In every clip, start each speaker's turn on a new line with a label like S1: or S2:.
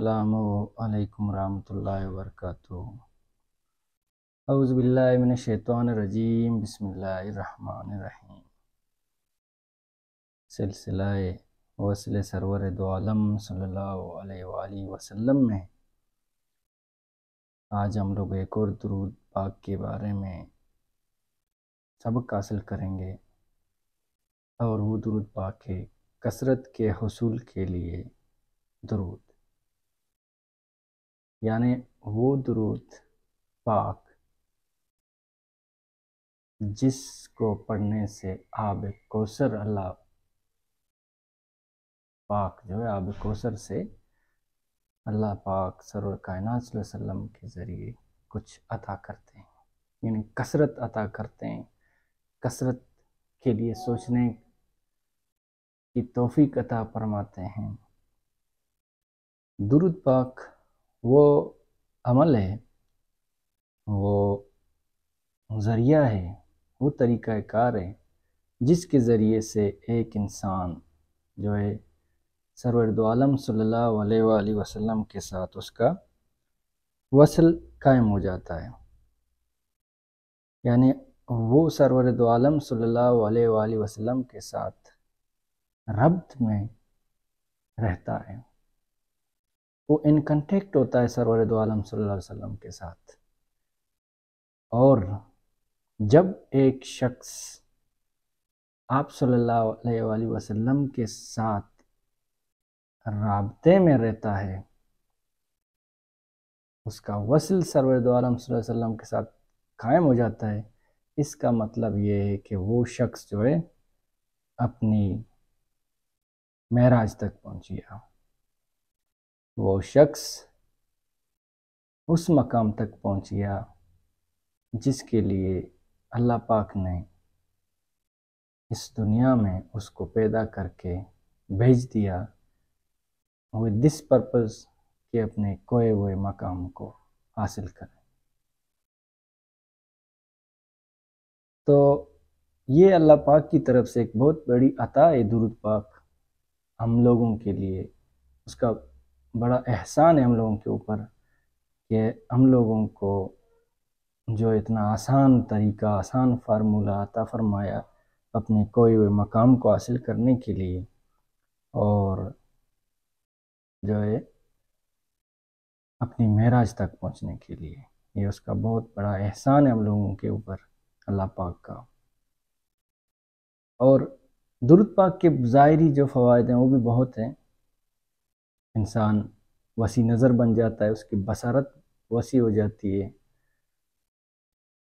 S1: अल्लाम रहमतुल्लाहि व बरकातुहू अऊज़बिल्लिमिन शैतानरजीम बसमीम सिलसिला वसल सरवर दोआलम सल्लल्लाहु अलैहि में आज हम लोग एक और दरूद पाक के बारे में सबक हासिल करेंगे और वो दरूद पाक है कसरत के हसूल के लिए दरूद यानी वो दुरूद पाक जिसको पढ़ने से आब कोसर अल्लाह पाक जो है आब कोसर से अल्लाह पाक सर कायनात के ज़रिए कुछ अता करते हैं यानी कसरत अता करते हैं कसरत के लिए सोचने की तोफ़ी अता फरमाते हैं दुरुद पाक वो अमल है वो ज़रिया है वो कार है जिसके ज़रिए से एक इंसान जो है सरवरदालम सल्ला वसलम के साथ उसका वसल कायम हो जाता है यानी वो सरवरदालम सल्ला वसम के साथ रब्त में रहता है वो इन कंटेक्ट होता है सरवर दो आलम सल्लल्लाहु के साथ और जब एक शख्स आप सल्ला अलैहि के साथ रबते में रहता है उसका वसल सरवर दो आलम के साथ कायम हो जाता है इसका मतलब ये है कि वो शख्स जो है अपनी महराज तक पहुंच गया वो शख्स उस मकाम तक पहुंच गया जिसके लिए अल्लाह पाक ने इस दुनिया में उसको पैदा करके भेज दिया विद दिस पर्पज़ कि अपने कोए हुए मकाम को हासिल करें तो ये अल्लाह पाक की तरफ से एक बहुत बड़ी अता है दुरुद पाक हम लोगों के लिए उसका बड़ा एहसान है हम लोगों के ऊपर कि हम लोगों को जो इतना आसान तरीका आसान फार्मूला आता फरमाया अपने कोई हुए मकाम को हासिल करने के लिए और जो है अपनी महराज तक पहुंचने के लिए ये उसका बहुत बड़ा एहसान है हम लोगों के ऊपर अल्लाह पाक का और दुरुद पाक के ज़ाहरी जो फ़वाद हैं वो भी बहुत हैं इंसान वसी नज़र बन जाता है उसकी बसारत वसी हो जाती है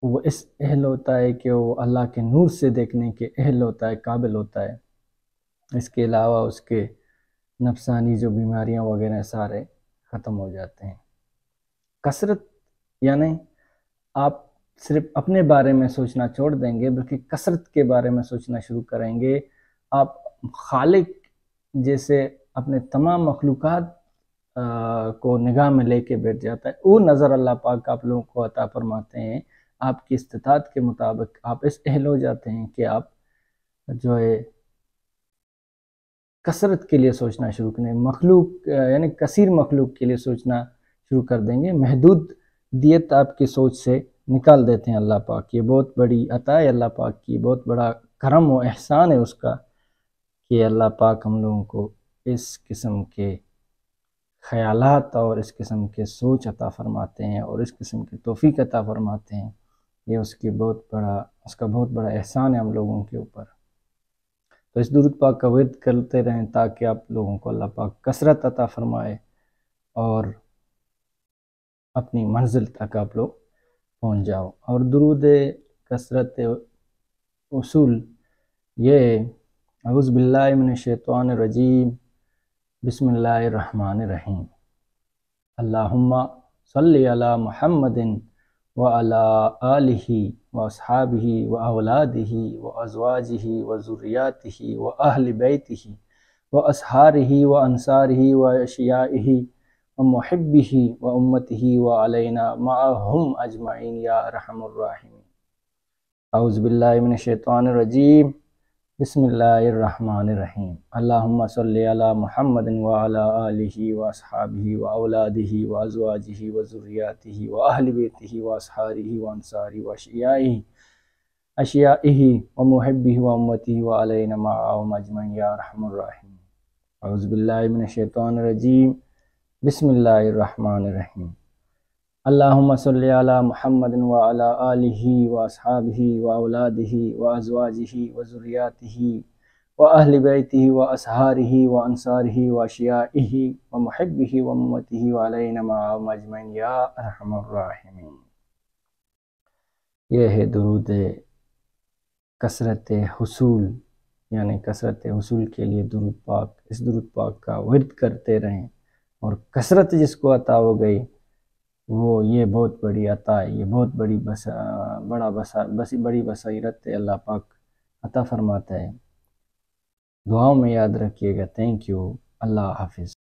S1: वो इस अहल होता है कि वो अल्लाह के नूर से देखने के अहल होता है काबिल होता है इसके अलावा उसके नफसानी जो बीमारियां वगैरह सारे ख़त्म हो जाते हैं कसरत यानी आप सिर्फ अपने बारे में सोचना छोड़ देंगे बल्कि कसरत के बारे में सोचना शुरू करेंगे आप खालिक जैसे अपने तमाम मखलूक को निगाह में लेके बैठ जाता है वो नज़र अल्लाह पाक आप लोगों को अता फरमाते हैं आपकी इस्तात के मुताबिक आप इस अहल हो जाते हैं कि आप जो है कसरत के लिए सोचना शुरू करें मखलूक यानी कसर मखलूक के लिए सोचना शुरू कर देंगे महदूद दियत आपकी सोच से निकाल देते हैं अल्लाह पाक ये बहुत बड़ी अता है अल्लाह पाक की बहुत बड़ा करम व एहसान है उसका कि अल्लाह पाक हम लोगों को इस किस्म के ख्याल और इस किस्म के सोच अता फ़रमाते हैं और इस किस्म की तोफ़ी अता फ़रमाते हैं ये उसकी बहुत बड़ा उसका बहुत बड़ा एहसान है हम लोगों के ऊपर तो इस दुरुद पाक का वर्द करते रहें ताकि आप लोगों को अल्लाह पाक कसरत अता फ़रमाए और अपनी मंजिल तक आप लोग पहुँच जाओ और दुरुद कसरत असूल ये अज़बिल्लाशैतवान रजीम بسم الله الرحمن الرحيم اللهم صل على محمد وعلى آله وأصحابه وأولاده وأزواجه وزرياته وأهل بيته وأصحاره وأنصاره وأشيائه ومحبه وأمته وعلينا معهم أجمعين يا رحم الراحمين أعوذ بالله من الشيطان الرجيم بسم الله الرحمن الرحيم اللهم صل على محمد وعلى آله وأصحابه وأولاده وأزواجه وذرياته وأهل بيته وأصحابه وأنصاره وأشيائه أشيائه ومحبه وأمته وعلينا معهم أجمعين يا رحم الراحمين أعوذ بالله من الشيطان الرجيم بسم الله الرحمن الرحيم अल्लाहुम्मा सल्लि अला मुहम्मद व अला आलिहि व अस्हाबिहि व औलादिहि व अजवाजिहि व ज़ुर्रियातिहि व अहलि बैतिहि व असहारिहि व अंसारिहि व अशियाइहि व मुहिब्बिहि व उम्मतिहि व अलैना मआहुम अजमैन या अरहमर राहिमीन यह है दुरूद कसरत हसूल यानी कसरत हसूल के लिए दुरुद पाक इस दुरुद पाक का वर्द करते रहें और कसरत जिसको अता हो गई वो ये बहुत बड़ी अता है ये बहुत बड़ी बस बड़ा बसा बसी बड़ी बसीरत अल्लाह पाक अता फरमाता है दुआओं में याद रखिएगा थैंक यू अल्लाह हाफिज़